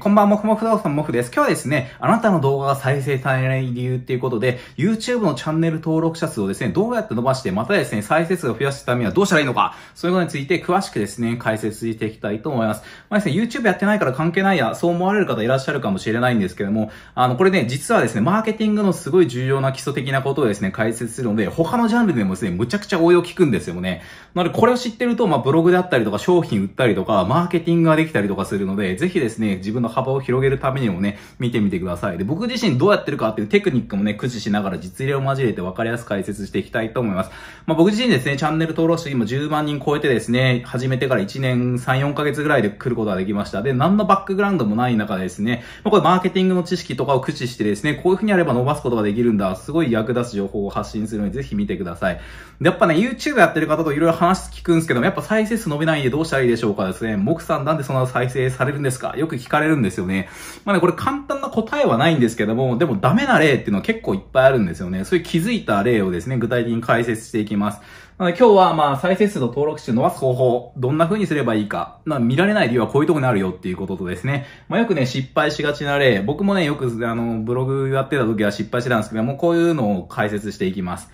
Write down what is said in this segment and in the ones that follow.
こんばんは、もふもふ動産もふです。今日はですね、あなたの動画が再生されない理由っていうことで、YouTube のチャンネル登録者数をですね、どうやって伸ばして、またですね、再生数を増やすためにはどうしたらいいのか、そういうことについて詳しくですね、解説していきたいと思います。まあですね、YouTube やってないから関係ないや、そう思われる方いらっしゃるかもしれないんですけども、あの、これね、実はですね、マーケティングのすごい重要な基礎的なことをですね、解説するので、他のジャンルでもですね、むちゃくちゃ応用効くんですよね。なので、これを知ってると、まあ、ブログであったりとか、商品売ったりとか、マーケティングができたりとかするので、ぜひですね、自分の幅を広げるためにもね、見てみてください。で、僕自身どうやってるかっていうテクニックもね、駆使しながら実例を交えて分かりやすく解説していきたいと思います。まあ、僕自身ですね、チャンネル登録者今10万人超えてですね、始めてから1年3、4ヶ月ぐらいで来ることができました。で、何のバックグラウンドもない中でですね、まあ、これマーケティングの知識とかを駆使してですね、こういう風にやれば伸ばすことができるんだ。すごい役立つ情報を発信するので、ぜひ見てください。で、やっぱね、YouTube やってる方といろいろ話聞くんですけども、やっぱ再生数伸びないんでどうしたらいいでしょうかですね。木さんなんでそんな再生されるんですかよく聞かれるるんですよね。まあね、これ簡単な答えはないんですけども、でもダメな例っていうのは結構いっぱいあるんですよね。そういう気づいた例をですね、具体的に解説していきます。今日はまあ再生数と登録数伸ばす方法、どんな風にすればいいか、まあ、見られない理由はこういうとこにあるよっていうこととですね、まあよくね、失敗しがちな例、僕もね、よくあの、ブログやってた時は失敗してたんですけども、こういうのを解説していきます。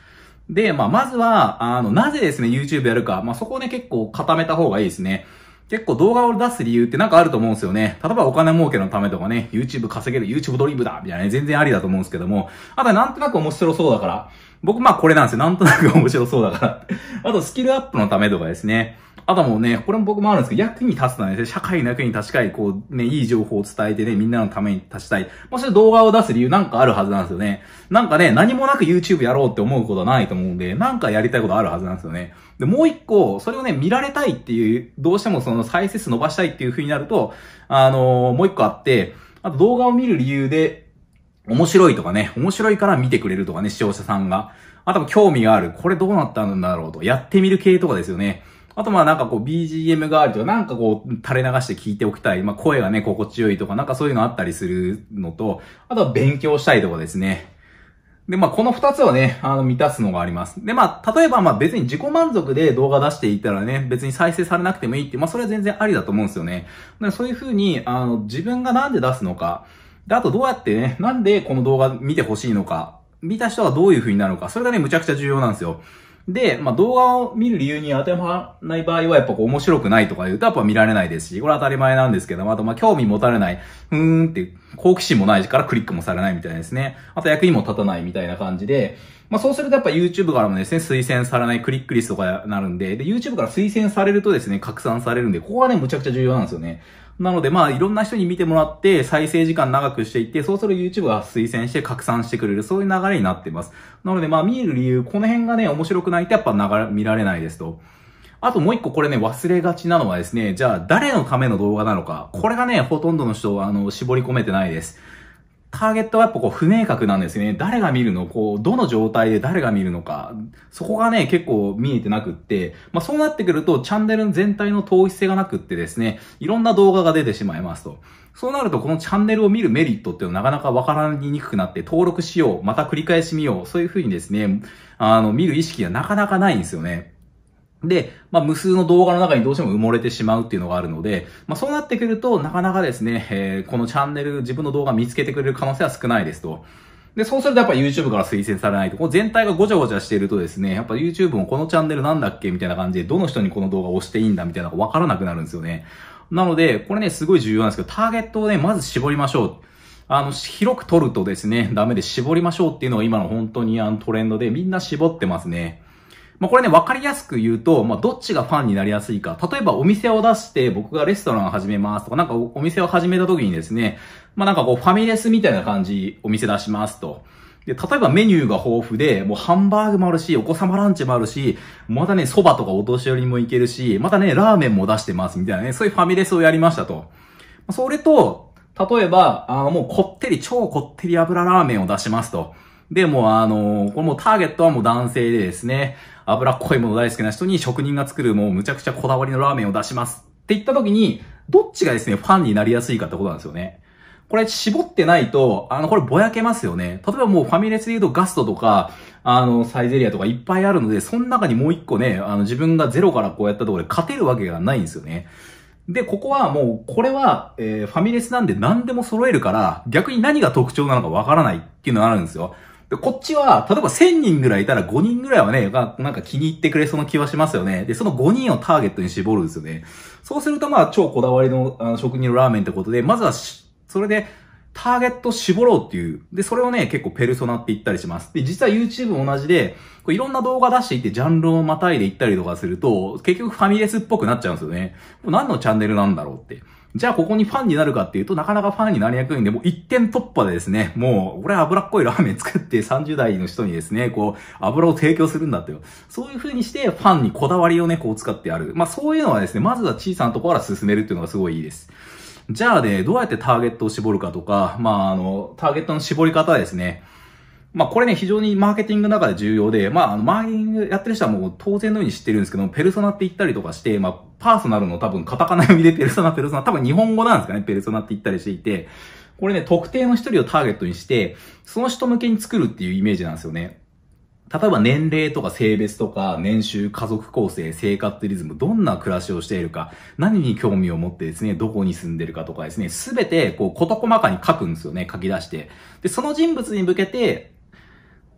で、まあまずは、あの、なぜですね、YouTube やるか、まあそこをね、結構固めた方がいいですね。結構動画を出す理由ってなんかあると思うんですよね。例えばお金儲けのためとかね、YouTube 稼げる YouTube ドリブだみたいなね、全然ありだと思うんですけども、あとはなんとなく面白そうだから、僕まあこれなんですよ。なんとなく面白そうだから。あとスキルアップのためとかですね。あともうね、これも僕もあるんですけど、役に立つのはね、社会の役に立ちたい、こう、ね、いい情報を伝えてね、みんなのために立ちたい。もし動画を出す理由なんかあるはずなんですよね。なんかね、何もなく YouTube やろうって思うことはないと思うんで、なんかやりたいことあるはずなんですよね。で、もう一個、それをね、見られたいっていう、どうしてもその再生数伸ばしたいっていう風になると、あのー、もう一個あって、あと動画を見る理由で、面白いとかね、面白いから見てくれるとかね、視聴者さんが。あとは興味がある。これどうなったんだろうと。やってみる系とかですよね。あとまあなんかこう BGM があるとか、なんかこう垂れ流して聞いておきたい。まあ声がね、心地よいとか、なんかそういうのあったりするのと、あとは勉強したいとかですね。で、まあ、この二つをね、あの、満たすのがあります。で、まあ、例えば、まあ、別に自己満足で動画出していったらね、別に再生されなくてもいいって、まあ、それは全然ありだと思うんですよね。だそういうふうに、あの、自分がなんで出すのか、で、あとどうやってね、なんでこの動画見てほしいのか、見た人がどういうふうになるのか、それがね、むちゃくちゃ重要なんですよ。で、まあ、動画を見る理由に当てはまらない場合は、やっぱこう面白くないとか言うとやっぱ見られないですし、これ当たり前なんですけども、あとまあ、興味持たれない、うーんって好奇心もないからクリックもされないみたいですね。あと役にも立たないみたいな感じで、まあそうするとやっぱ YouTube からもですね、推薦されないクリックリストがなるんで、で、YouTube から推薦されるとですね、拡散されるんで、ここがね、むちゃくちゃ重要なんですよね。なので、まあ、いろんな人に見てもらって、再生時間長くしていって、そうすると YouTube が推薦して拡散してくれる、そういう流れになってます。なので、まあ、見る理由、この辺がね、面白くないとやっぱ流れ、見られないですと。あともう一個これね、忘れがちなのはですね、じゃあ、誰のための動画なのか。これがね、ほとんどの人は、あの、絞り込めてないです。ターゲットはやっぱこう不明確なんですよね。誰が見るのこう、どの状態で誰が見るのか。そこがね、結構見えてなくって、まあそうなってくるとチャンネル全体の統一性がなくってですね、いろんな動画が出てしまいますと。そうなるとこのチャンネルを見るメリットっていうのはなかなかわからにくくなって、登録しよう、また繰り返し見よう、そういうふうにですね、あの、見る意識がなかなかないんですよね。で、まあ、無数の動画の中にどうしても埋もれてしまうっていうのがあるので、まあ、そうなってくると、なかなかですね、えー、このチャンネル、自分の動画見つけてくれる可能性は少ないですと。で、そうするとやっぱ YouTube から推薦されないと、こう全体がごちゃごちゃしているとですね、やっぱ YouTube もこのチャンネルなんだっけみたいな感じで、どの人にこの動画を押していいんだみたいなのがわからなくなるんですよね。なので、これね、すごい重要なんですけど、ターゲットをね、まず絞りましょう。あの、広く取るとですね、ダメで絞りましょうっていうのが今の本当にあのトレンドで、みんな絞ってますね。まあ、これね、わかりやすく言うと、まあ、どっちがファンになりやすいか。例えばお店を出して僕がレストランを始めますとか、なんかお店を始めた時にですね、まあ、なんかこうファミレスみたいな感じ、お店出しますと。で、例えばメニューが豊富で、もうハンバーグもあるし、お子様ランチもあるし、またね、蕎麦とかお年寄りもいけるし、またね、ラーメンも出してますみたいなね、そういうファミレスをやりましたと。それと、例えば、あもうこってり、超こってり油ラーメンを出しますと。で、もうあの、これもターゲットはもう男性でですね、脂っこいもの大好きな人に職人が作るもうむちゃくちゃこだわりのラーメンを出しますって言った時に、どっちがですね、ファンになりやすいかってことなんですよね。これ絞ってないと、あの、これぼやけますよね。例えばもうファミレスで言うとガストとか、あの、サイゼリアとかいっぱいあるので、その中にもう一個ね、あの、自分がゼロからこうやったところで勝てるわけがないんですよね。で、ここはもう、これは、えー、ファミレスなんで何でも揃えるから、逆に何が特徴なのかわからないっていうのがあるんですよ。で、こっちは、例えば1000人ぐらいいたら5人ぐらいはね、が、なんか気に入ってくれそうな気はしますよね。で、その5人をターゲットに絞るんですよね。そうするとまあ、超こだわりのあの職人のラーメンってことで、まずはし、それで、ターゲット絞ろうっていう。で、それをね、結構ペルソナって言ったりします。で、実は YouTube も同じで、こういろんな動画出していって、ジャンルをまたいでいったりとかすると、結局ファミレスっぽくなっちゃうんですよね。もう何のチャンネルなんだろうって。じゃあここにファンになるかっていうと、なかなかファンになりにくいんで、もう一点突破でですね、もう、俺は脂っこいラーメン作って30代の人にですね、こう、油を提供するんだってよ。そういう風にして、ファンにこだわりをね、こう使ってやる。まあそういうのはですね、まずは小さなところから進めるっていうのがすごいいいです。じゃあね、どうやってターゲットを絞るかとか、まああの、ターゲットの絞り方ですね。まあこれね、非常にマーケティングの中で重要で、まあ、のマーケティングやってる人はもう当然のように知ってるんですけど、ペルソナって言ったりとかして、まあ、パーソナルの多分カタカナ読みでペルソナ、ペルソナ、多分日本語なんですかね、ペルソナって言ったりしていて、これね、特定の一人をターゲットにして、その人向けに作るっていうイメージなんですよね。例えば年齢とか性別とか年収、家族構成、生活リズム、どんな暮らしをしているか、何に興味を持ってですね、どこに住んでるかとかですね、すべてこう事細かに書くんですよね、書き出して。で、その人物に向けて、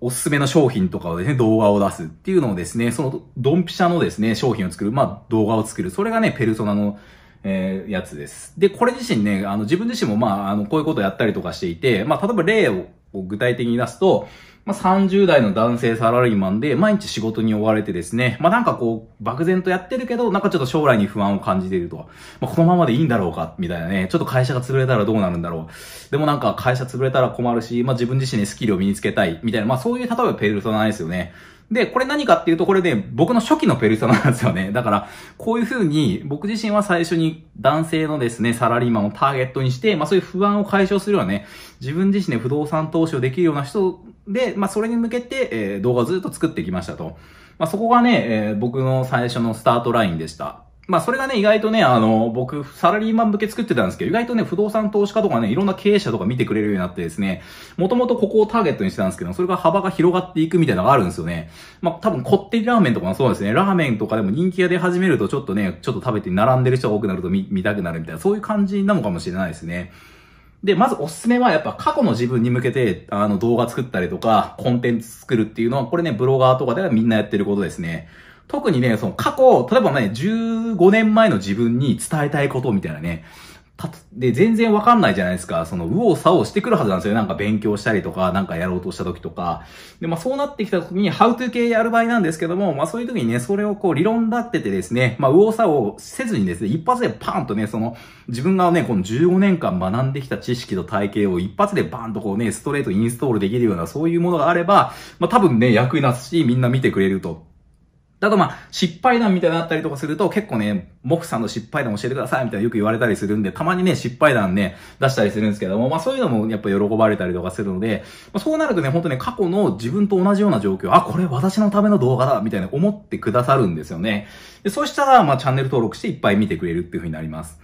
おすすめの商品とかをですね、動画を出すっていうのをですね、そのドンピシャのですね、商品を作る、まあ動画を作る。それがね、ペルソナの、えー、やつです。で、これ自身ね、あの自分自身もまあ、あの、こういうことをやったりとかしていて、まあ、例えば例を具体的に出すと、まあ、30代の男性サラリーマンで、毎日仕事に追われてですね、まあ、なんかこう、漠然とやってるけど、なんかちょっと将来に不安を感じていると。まあ、このままでいいんだろうか、みたいなね。ちょっと会社が潰れたらどうなるんだろう。でもなんか会社潰れたら困るし、まあ、自分自身にスキルを身につけたい、みたいな、まあ、そういう例えばペルソナですよね。で、これ何かっていうと、これね、僕の初期のペルソナなんですよね。だから、こういう風に、僕自身は最初に男性のですね、サラリーマンをターゲットにして、まあそういう不安を解消するようなね、自分自身で不動産投資をできるような人で、まあそれに向けて、えー、動画をずっと作ってきましたと。まあそこがね、えー、僕の最初のスタートラインでした。まあそれがね、意外とね、あの、僕、サラリーマン向け作ってたんですけど、意外とね、不動産投資家とかね、いろんな経営者とか見てくれるようになってですね、もともとここをターゲットにしてたんですけど、それが幅が広がっていくみたいなのがあるんですよね。まあ多分、こってりラーメンとかもそうですね、ラーメンとかでも人気が出始めるとちょっとね、ちょっと食べて並んでる人が多くなると見見たくなるみたいな、そういう感じなのかもしれないですね。で、まずおすすめはやっぱ過去の自分に向けて、あの動画作ったりとか、コンテンツ作るっていうのは、これね、ブロガーとかではみんなやってることですね。特にね、その過去、例えばね、15年前の自分に伝えたいことみたいなね、で、全然わかんないじゃないですか。その、右往左往してくるはずなんですよ。なんか勉強したりとか、なんかやろうとした時とか。で、まあそうなってきた時に、ハウトゥー系やる場合なんですけども、まあそういう時にね、それをこう理論立っててですね、まあ右往左往せずにですね、一発でパーンとね、その、自分がね、この15年間学んできた知識と体系を一発でバーンとこうね、ストレートインストールできるような、そういうものがあれば、まあ多分ね、役に立つし、みんな見てくれると。だとまあ、失敗談みたいになったりとかすると、結構ね、モフさんの失敗談教えてくださいみたいなよく言われたりするんで、たまにね、失敗談ね、出したりするんですけども、まあそういうのもやっぱ喜ばれたりとかするので、まあ、そうなるとね、ほんとね、過去の自分と同じような状況、あ、これ私のための動画だみたいな思ってくださるんですよね。で、そうしたら、まあチャンネル登録していっぱい見てくれるっていう風になります。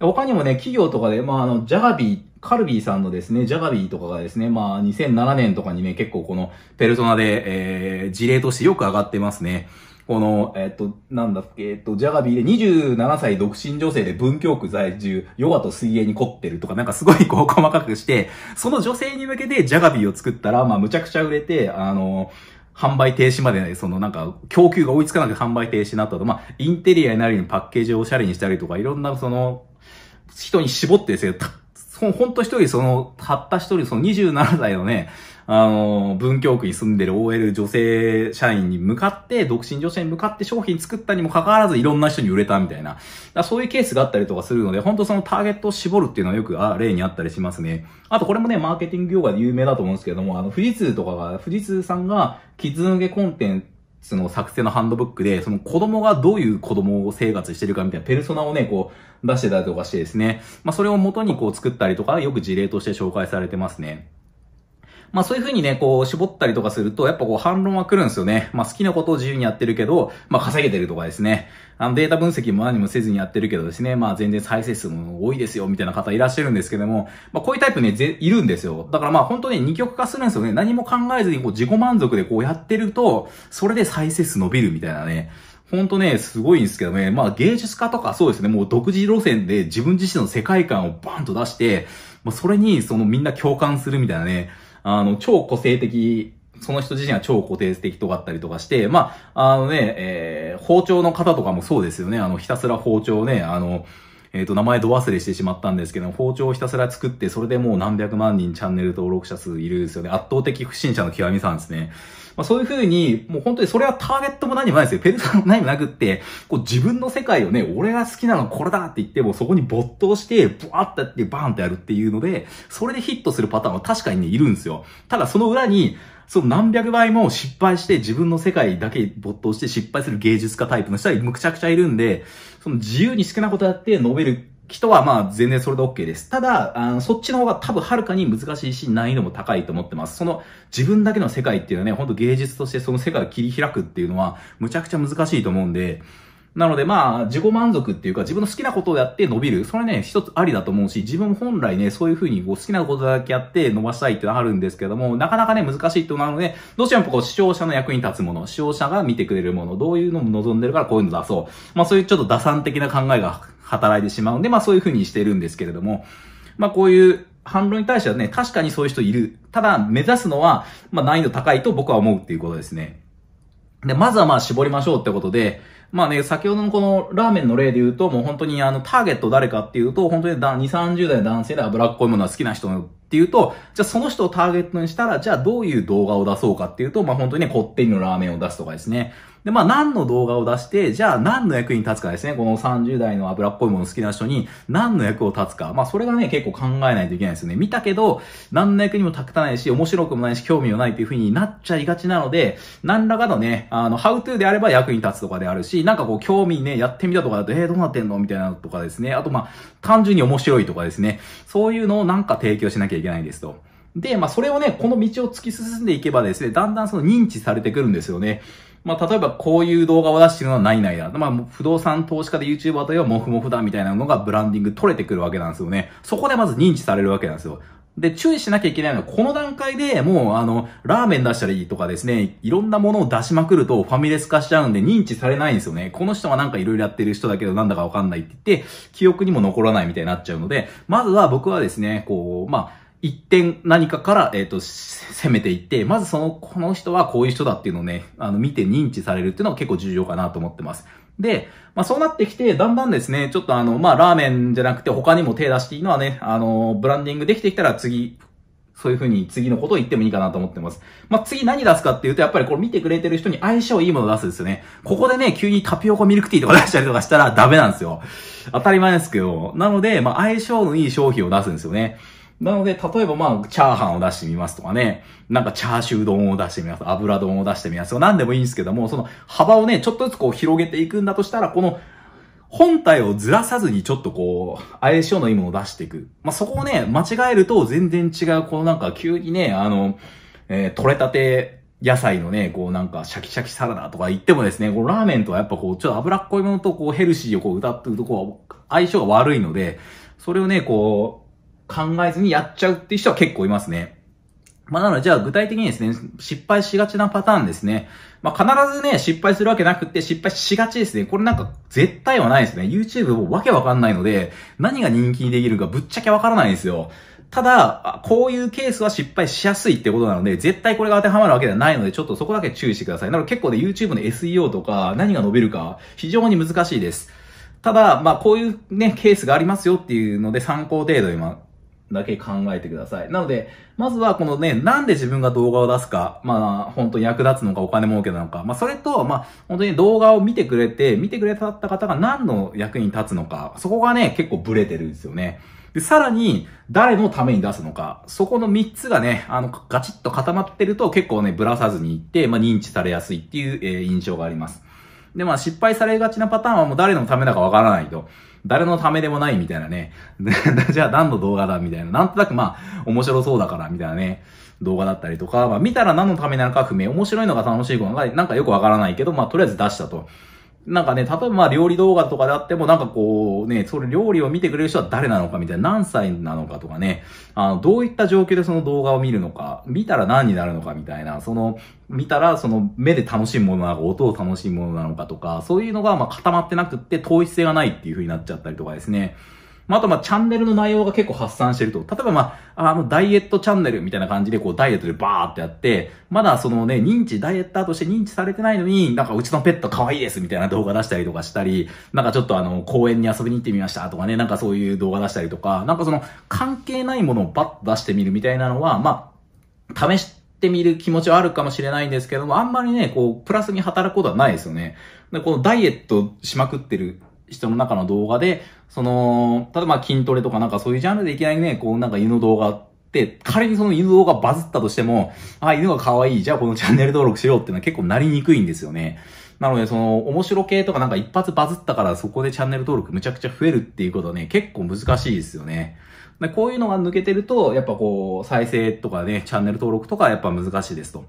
他にもね、企業とかで、まあ、あの、ジャガビー、カルビーさんのですね、ジャガビーとかがですね、まあ、2007年とかにね、結構この、ペルソナで、えー、事例としてよく上がってますね。この、えっ、と、なんだっけ、えっ、と、ジャガビーで27歳独身女性で文京区在住、ヨガと水泳に凝ってるとか、なんかすごい こう細かくして、その女性に向けてジャガビーを作ったら、まあむちゃくちゃ売れて、あの、販売停止まで、そのなんか、供給が追いつかなくて販売停止になったと、まあ、インテリアになるようにパッケージをおしゃれにしたりとか、いろんなその、人に絞ってですね、ほんと一人、その、たった一人、その27歳のね、あの、文京区に住んでる OL 女性社員に向かって、独身女性に向かって商品作ったにもかかわらずいろんな人に売れたみたいな。だそういうケースがあったりとかするので、本当そのターゲットを絞るっていうのはよくあ例にあったりしますね。あとこれもね、マーケティング業界で有名だと思うんですけども、あの、富士通とかが、富士通さんが、キッズけコンテンツ、その作成のハンドブックで、その子供がどういう子供を生活してるかみたいなペルソナをね、こう出してたりとかしてですね、まあそれを元にこう作ったりとか、よく事例として紹介されてますね。まあそういうふうにね、こう絞ったりとかすると、やっぱこう反論は来るんですよね。まあ好きなことを自由にやってるけど、まあ稼げてるとかですね。あのデータ分析も何もせずにやってるけどですね、まあ全然再生数も多いですよ、みたいな方いらっしゃるんですけども、まあこういうタイプね、いるんですよ。だからまあ本当に二極化するんですよね。何も考えずにこう自己満足でこうやってると、それで再生数伸びるみたいなね。ほんとね、すごいんですけどね。まあ芸術家とかそうですね、もう独自路線で自分自身の世界観をバーンと出して、まあそれにそのみんな共感するみたいなね。あの、超個性的、その人自身は超固定的とかあったりとかして、まあ、あのね、えー、包丁の方とかもそうですよね。あの、ひたすら包丁ね、あの、えっ、ー、と、名前ど忘れしてしまったんですけど、包丁をひたすら作って、それでもう何百万人チャンネル登録者数いるんですよね。圧倒的不審者の極みさんですね。まあ、そういうふうに、もう本当にそれはターゲットも何もないですよ。ペルソナも何もなくって、こう自分の世界をね、俺が好きなのこれだって言って、もうそこに没頭して、ブワーってやってバーンってやるっていうので、それでヒットするパターンは確かにね、いるんですよ。ただその裏に、その何百倍も失敗して自分の世界だけ没頭して失敗する芸術家タイプの人はむちゃくちゃいるんで、その自由に好きなことやって、ノベる人はまあ全然それで OK です。ただ、あのそっちの方が多分はるかに難しいし、難易度も高いと思ってます。その自分だけの世界っていうのはね、ほんと芸術としてその世界を切り開くっていうのは、むちゃくちゃ難しいと思うんで、なのでまあ、自己満足っていうか、自分の好きなことをやって伸びる。それね、一つありだと思うし、自分本来ね、そういうふうにこう好きなことだけやって伸ばしたいってのはあるんですけども、なかなかね、難しいとなるので、どうしてもこう、視聴者の役に立つもの、視聴者が見てくれるもの、どういうのも望んでるからこういうの出そう。まあそういうちょっと打算的な考えが働いてしまうんで、まあそういうふうにしてるんですけれども、まあこういう反論に対してはね、確かにそういう人いる。ただ、目指すのは、まあ難易度高いと僕は思うっていうことですね。で、まずはまあ絞りましょうってことで、まあね、先ほどのこのラーメンの例で言うと、もう本当にあの、ターゲット誰かっていうと、本当に2、30代の男性で脂っこいものは好きな人っていうと、じゃあその人をターゲットにしたら、じゃあどういう動画を出そうかっていうと、まあ本当にね、こってりのラーメンを出すとかですね。で、まあ何の動画を出して、じゃあ何の役に立つかですね。この30代の油っこいもの好きな人に何の役を立つか。まあそれがね、結構考えないといけないですよね。見たけど、何の役にも立たないし、面白くもないし、興味もないっていう風になっちゃいがちなので、何らかのね、あの、ハウトゥーであれば役に立つとかであるし、なんかこう、興味ね、やってみたとかだと、えー、どうなってんのみたいなのとかですね。あとまあ、単純に面白いとかですね。そういうのをなんか提供しなきゃいけないですと。で、まあ、それをね、この道を突き進んでいけばですね、だんだんその認知されてくるんですよね。まあ、例えばこういう動画を出してるのは何々だ。まあ、不動産投資家で YouTuber といえばモフモフだみたいなのがブランディング取れてくるわけなんですよね。そこでまず認知されるわけなんですよ。で、注意しなきゃいけないのは、この段階でもう、あの、ラーメン出したりとかですね、いろんなものを出しまくるとファミレス化しちゃうんで認知されないんですよね。この人はなんかいろいろやってる人だけどなんだかわかんないって言って、記憶にも残らないみたいになっちゃうので、まずは僕はですね、こう、まあ、一点何かから、えっ、ー、と、攻めていって、まずその、この人はこういう人だっていうのをね、あの、見て認知されるっていうのは結構重要かなと思ってます。で、まあそうなってきて、だんだんですね、ちょっとあの、まあラーメンじゃなくて他にも手出していいのはね、あの、ブランディングできてきたら次、そういうふうに次のことを言ってもいいかなと思ってます。まあ、次何出すかっていうと、やっぱりこれ見てくれてる人に相性いいもの出すんですよね。ここでね、急にタピオカミルクティーとか出したりとかしたらダメなんですよ。当たり前ですけど。なので、まあ、相性のいい商品を出すんですよね。なので、例えばまあ、チャーハンを出してみますとかね、なんかチャーシュー丼を出してみます、油丼を出してみますとか、なんでもいいんですけども、その幅をね、ちょっとずつこう広げていくんだとしたら、この、本体をずらさずにちょっとこう、相性のいいものを出していく。まあ、そこをね、間違えると全然違う、このなんか急にね、あの、えー、取れたて野菜のね、こうなんかシャキシャキサラダとか言ってもですね、このラーメンとはやっぱこう、ちょっと脂っこいものとこうヘルシーをこう歌ってるとこう、相性が悪いので、それをね、こう、考えずにやっちゃうっていう人は結構いますね。まあ、なので、じゃあ具体的にですね、失敗しがちなパターンですね。まあ、必ずね、失敗するわけなくて、失敗しがちですね。これなんか、絶対はないですね。YouTube もわけわかんないので、何が人気にできるかぶっちゃけわからないんですよ。ただ、こういうケースは失敗しやすいってことなので、絶対これが当てはまるわけではないので、ちょっとそこだけ注意してください。なので結構ね、YouTube の SEO とか、何が伸びるか、非常に難しいです。ただ、まあ、こういうね、ケースがありますよっていうので、参考程度今、だけ考えてください。なので、まずはこのね、なんで自分が動画を出すか、まあ、本当に役立つのかお金儲けなのか、まあ、それと、まあ、本当に動画を見てくれて、見てくれた方が何の役に立つのか、そこがね、結構ブレてるんですよね。で、さらに、誰のために出すのか、そこの3つがね、あの、ガチッと固まってると結構ね、ぶらさずにいって、まあ、認知されやすいっていう、えー、印象があります。で、まあ失敗されがちなパターンはもう誰のためだかわからないと。誰のためでもないみたいなね。じゃあ何の動画だみたいな。なんとなくまあ、面白そうだからみたいなね。動画だったりとか、まあ見たら何のためなのか不明。面白いのが楽しいのがなんかよくわからないけど、まあとりあえず出したと。なんかね、例えばまあ料理動画とかであっても、なんかこうね、それ料理を見てくれる人は誰なのかみたいな、何歳なのかとかね、あの、どういった状況でその動画を見るのか、見たら何になるのかみたいな、その、見たらその目で楽しむものなのか、音を楽しむものなのかとか、そういうのがまあ固まってなくって統一性がないっていう風になっちゃったりとかですね。まあ、あと、ま、チャンネルの内容が結構発散してると。例えば、まあ、あの、ダイエットチャンネルみたいな感じで、こう、ダイエットでバーってやって、まだそのね、認知、ダイエッターとして認知されてないのに、なんか、うちのペット可愛いですみたいな動画出したりとかしたり、なんかちょっとあの、公園に遊びに行ってみましたとかね、なんかそういう動画出したりとか、なんかその、関係ないものをバッと出してみるみたいなのは、まあ、試してみる気持ちはあるかもしれないんですけども、あんまりね、こう、プラスに働くことはないですよね。で、このダイエットしまくってる人の中の動画で、その、例えば筋トレとかなんかそういうジャンルでいきなりね、こうなんか犬の動画って、仮にその犬動画バズったとしても、あ、犬が可愛い、じゃあこのチャンネル登録しようっていうのは結構なりにくいんですよね。なので、その、面白系とかなんか一発バズったからそこでチャンネル登録むちゃくちゃ増えるっていうことはね、結構難しいですよね。でこういうのが抜けてると、やっぱこう、再生とかね、チャンネル登録とかやっぱ難しいですと。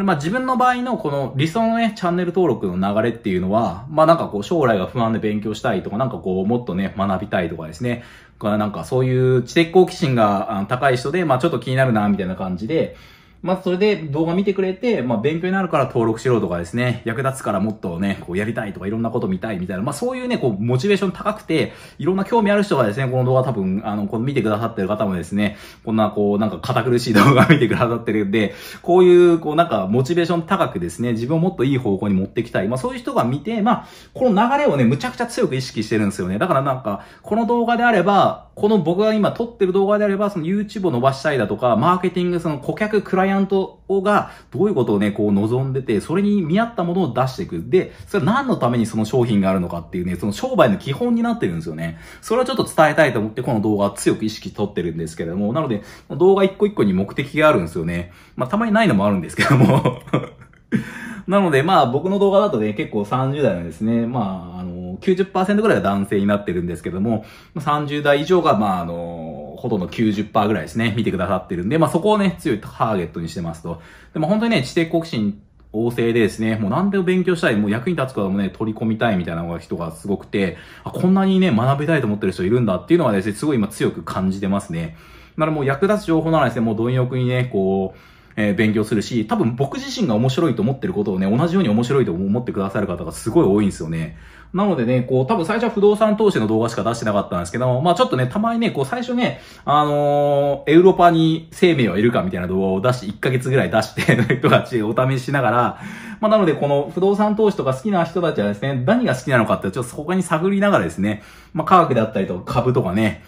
まあ自分の場合のこの理想のね、チャンネル登録の流れっていうのは、まあなんかこう将来が不安で勉強したいとか、なんかこうもっとね、学びたいとかですね、なんかそういう知的好奇心が高い人で、まあちょっと気になるな、みたいな感じで、まあ、それで動画見てくれて、まあ、勉強になるから登録しろとかですね、役立つからもっとね、こうやりたいとかいろんなこと見たいみたいな、まあ、そういうね、こう、モチベーション高くて、いろんな興味ある人がですね、この動画多分、あの、この見てくださってる方もですね、こんなこう、なんか堅苦しい動画見てくださってるんで、こういう、こう、なんか、モチベーション高くですね、自分をもっといい方向に持ってきたい。まあ、そういう人が見て、まあ、この流れをね、むちゃくちゃ強く意識してるんですよね。だからなんか、この動画であれば、この僕が今撮ってる動画であれば、その YouTube を伸ばしたいだとか、マーケティング、その顧客、クライアントイアントがどういうことをね、こう望んでて、それに見合ったものを出していく。で、それは何のためにその商品があるのかっていうね、その商売の基本になってるんですよね。それはちょっと伝えたいと思って、この動画は強く意識とってるんですけれども、なので、動画一個一個に目的があるんですよね。まあ、たまにないのもあるんですけども なので、まあ、僕の動画だとね、結構30代のですね、まあ、あの、90%ぐらいは男性になってるんですけども、30代以上が、まあ、あの、ほどの90%ぐらいですね、見てくださってるんで、まあ、そこをね、強いターゲットにしてますと。でも本当にね、知的好奇心旺盛でですね、もう何でも勉強したい、もう役に立つこともね、取り込みたいみたいな人がすごくて、あ、こんなにね、学びたいと思ってる人いるんだっていうのはですね、すごい今強く感じてますね。なのでもう役立つ情報ならですね、もう貪欲にね、こう、えー、勉強するし、多分僕自身が面白いと思ってることをね、同じように面白いと思ってくださる方がすごい多いんですよね。なのでね、こう、多分最初は不動産投資の動画しか出してなかったんですけど、まあちょっとね、たまにね、こう最初ね、あのー、エウロパに生命はいるかみたいな動画を出して、1ヶ月ぐらい出して、人たちお試ししながら、まあなのでこの不動産投資とか好きな人たちはですね、何が好きなのかって、ちょっとそこに探りながらですね、まあ科学であったりとか株とかね、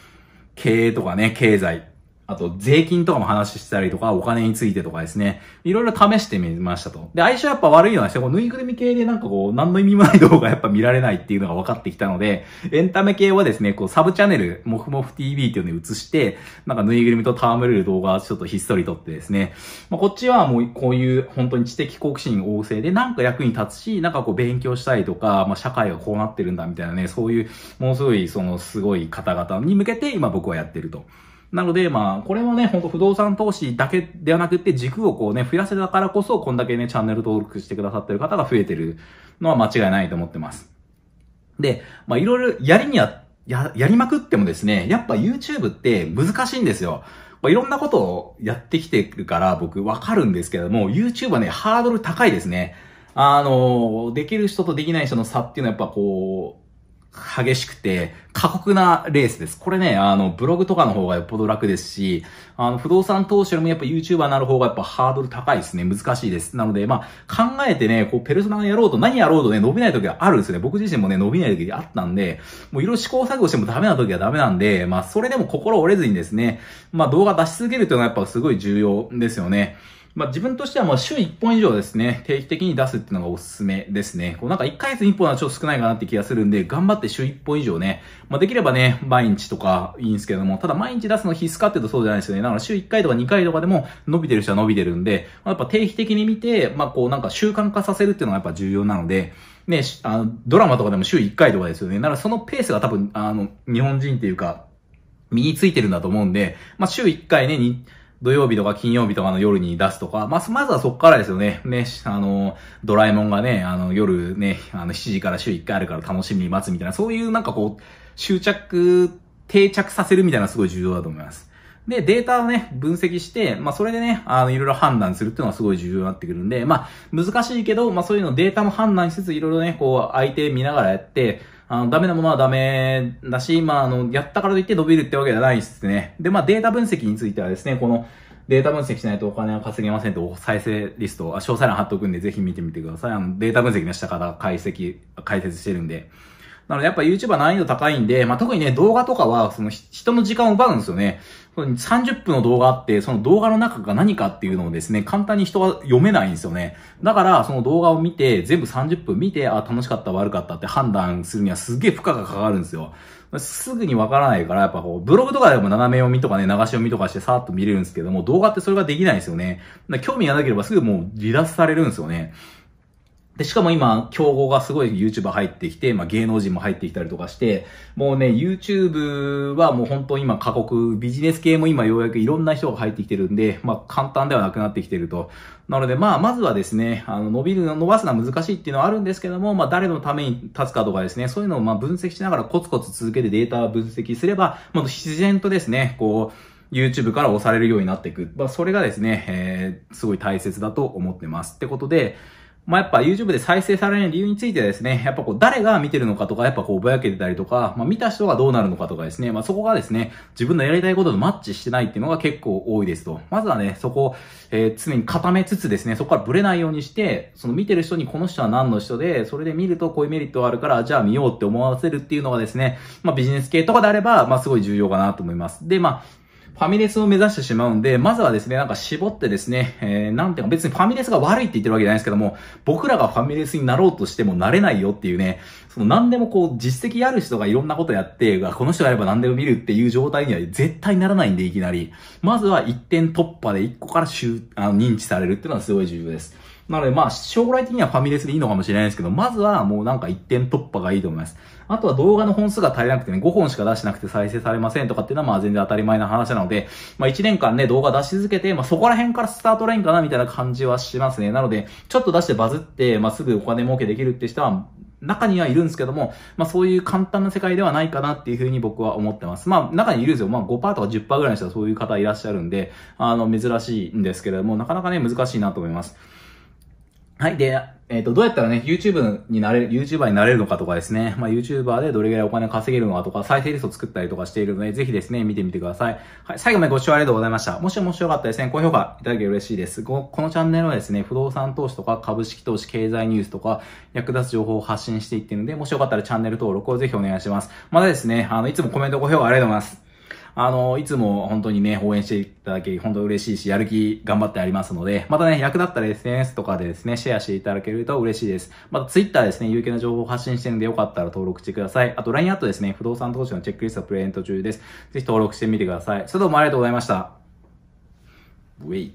経営とかね、経済、あと、税金とかも話したりとか、お金についてとかですね。いろいろ試してみましたと。で、相性やっぱ悪いのはして、こう、ぬいぐるみ系でなんかこう、何の意味もない動画やっぱ見られないっていうのが分かってきたので、エンタメ系はですね、こう、サブチャンネル、もふもふ TV っていうのに移して、なんかぬいぐるみと戯れる動画をちょっとひっそり撮ってですね。まあ、こっちはもう、こういう本当に知的好奇心旺盛で、なんか役に立つし、なんかこう、勉強したりとか、まあ、社会がこうなってるんだみたいなね、そういう、ものすごい、その、すごい方々に向けて今僕はやってると。なので、まあ、これはね、ほんと不動産投資だけではなくて、軸をこうね、増やせたからこそ、こんだけね、チャンネル登録してくださってる方が増えてるのは間違いないと思ってます。で、まあ、いろいろやりにや、や、やりまくってもですね、やっぱ YouTube って難しいんですよ。まあ、いろんなことをやってきてるから僕わかるんですけども、YouTube はね、ハードル高いですね。あの、できる人とできない人の差っていうのはやっぱこう、激しくて過酷なレースです。これね、あの、ブログとかの方がよっぽど楽ですし、あの、不動産投資よりもやっぱ YouTuber になる方がやっぱハードル高いですね。難しいです。なので、まあ、考えてね、こう、ペルソナやろうと何やろうとね、伸びない時があるんですよね。僕自身もね、伸びない時があったんで、もういろいろ試行錯誤してもダメな時はダメなんで、まあ、それでも心折れずにですね、まあ、動画出し続けるというのはやっぱすごい重要ですよね。まあ、自分としてはもう週1本以上ですね、定期的に出すっていうのがおすすめですね。こうなんか1ヶ月に1本はちょっと少ないかなって気がするんで、頑張って週1本以上ね、まあ、できればね、毎日とかいいんですけども、ただ毎日出すの必須かっていうとそうじゃないですよね。だから週1回とか2回とかでも伸びてる人は伸びてるんで、まあ、やっぱ定期的に見て、まあ、こうなんか習慣化させるっていうのがやっぱ重要なので、ね、あの、ドラマとかでも週1回とかですよね。だからそのペースが多分、あの、日本人っていうか、身についてるんだと思うんで、まあ、週1回ね、に、土曜日とか金曜日とかの夜に出すとか、まあ、まずはそっからですよね。ね、あの、ドラえもんがね、あの、夜ね、あの、7時から週1回あるから楽しみに待つみたいな、そういうなんかこう、執着、定着させるみたいなすごい重要だと思います。で、データをね、分析して、まあ、それでね、あの、いろいろ判断するっていうのはすごい重要になってくるんで、まあ、難しいけど、まあ、そういうのデータも判断しつつ、いろいろね、こう、相手見ながらやって、あの、ダメなものはダメだし、まあ、あの、やったからといって伸びるってわけじゃないですね。で、まあ、データ分析についてはですね、この、データ分析しないとお金は稼げませんと、再生リスト、詳細欄貼っとくんで、ぜひ見てみてください。あの、データ分析の下から解析、解説してるんで。なのでやっぱ YouTuber 難易度高いんで、まあ、特にね、動画とかは、その人の時間を奪うんですよね。30分の動画あって、その動画の中が何かっていうのをですね、簡単に人は読めないんですよね。だから、その動画を見て、全部30分見て、あ、楽しかった、悪かったって判断するにはすげえ負荷がかかるんですよ。すぐにわからないから、やっぱこう、ブログとかでも斜め読みとかね、流し読みとかしてさーっと見れるんですけども、動画ってそれができないんですよね。興味がなければすぐもう離脱されるんですよね。で、しかも今、競合がすごい YouTuber 入ってきて、まあ芸能人も入ってきたりとかして、もうね、YouTube はもう本当今過酷、ビジネス系も今ようやくいろんな人が入ってきてるんで、まあ簡単ではなくなってきてると。なので、まあ、まずはですね、あの、伸びる、伸ばすのは難しいっていうのはあるんですけども、まあ、誰のために立つかとかですね、そういうのをまあ分析しながらコツコツ続けてデータ分析すれば、もっと自然とですね、こう、YouTube から押されるようになっていく。まあ、それがですね、えー、すごい大切だと思ってます。ってことで、まあ、やっぱ YouTube で再生されない理由についてですね、やっぱこう誰が見てるのかとか、やっぱこうぼやけてたりとか、まあ、見た人がどうなるのかとかですね、まあ、そこがですね、自分のやりたいこととマッチしてないっていうのが結構多いですと。まずはね、そこを、えー、常に固めつつですね、そこからブレないようにして、その見てる人にこの人は何の人で、それで見るとこういうメリットがあるから、じゃあ見ようって思わせるっていうのがですね、まあ、ビジネス系とかであれば、まあ、すごい重要かなと思います。で、まあ、ファミレスを目指してしまうんで、まずはですね、なんか絞ってですね、えー、なんていうか別にファミレスが悪いって言ってるわけじゃないですけども、僕らがファミレスになろうとしてもなれないよっていうね、その何でもこう実績ある人がいろんなことやって、この人がやれば何でも見るっていう状態には絶対ならないんでいきなり、まずは1点突破で1個からあの認知されるっていうのはすごい重要です。なので、まあ、将来的にはファミレスでいいのかもしれないですけど、まずはもうなんか一点突破がいいと思います。あとは動画の本数が足りなくてね、5本しか出してなくて再生されませんとかっていうのはまあ全然当たり前な話なので、まあ1年間ね、動画出し続けて、まあそこら辺からスタートラインかなみたいな感じはしますね。なので、ちょっと出してバズって、まあすぐお金儲けできるって人は、中にはいるんですけども、まあそういう簡単な世界ではないかなっていうふうに僕は思ってます。まあ中にいるんですよ。まあ5%とか10%ぐらいの人はそういう方いらっしゃるんで、あの珍しいんですけれども、なかなかね難しいなと思います。はい。で、えっ、ー、と、どうやったらね、YouTube になれる、YouTuber になれるのかとかですね、まあ、YouTuber でどれぐらいお金稼げるのかとか、再生リスト作ったりとかしているので、ぜひですね、見てみてください。はい、最後までご視聴ありがとうございました。もしもしよかったらですね、高評価いただけれ嬉しいです。このチャンネルはですね、不動産投資とか株式投資、経済ニュースとか、役立つ情報を発信していっているので、もしよかったらチャンネル登録をぜひお願いします。またですね、あの、いつもコメントご評価ありがとうございます。あの、いつも本当にね、応援していただき、本当嬉しいし、やる気頑張ってありますので、またね、役立ったら SNS とかでですね、シェアしていただけると嬉しいです。また Twitter ですね、有形な情報を発信してるんで、よかったら登録してください。あと LINE アットですね、不動産投資のチェックリストプレゼント中です。ぜひ登録してみてください。それではどうもありがとうございました。ウェイ。